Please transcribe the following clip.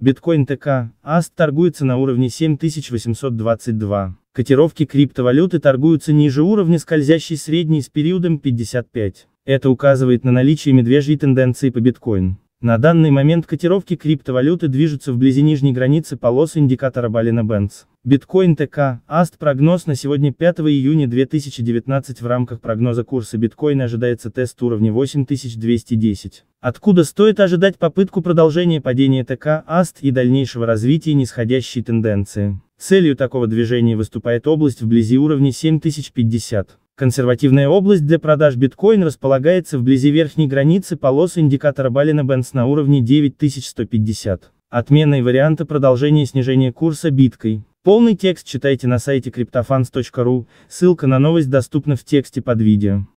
Биткоин ТК, АСТ торгуется на уровне 7822. Котировки криптовалюты торгуются ниже уровня скользящей средней с периодом 55. Это указывает на наличие медвежьей тенденции по биткоин. На данный момент котировки криптовалюты движутся вблизи нижней границы полос индикатора Балина Бенц. Биткоин ТК, АСТ прогноз на сегодня 5 июня 2019 в рамках прогноза курса биткоина ожидается тест уровня 8210. Откуда стоит ожидать попытку продолжения падения ТК, АСТ и дальнейшего развития нисходящей тенденции. Целью такого движения выступает область вблизи уровня 7050. Консервативная область для продаж биткоин располагается вблизи верхней границы полосы индикатора Балина Бенс на уровне 9150. Отменные варианты продолжения снижения курса биткой. Полный текст читайте на сайте CryptoFans.ru, ссылка на новость доступна в тексте под видео.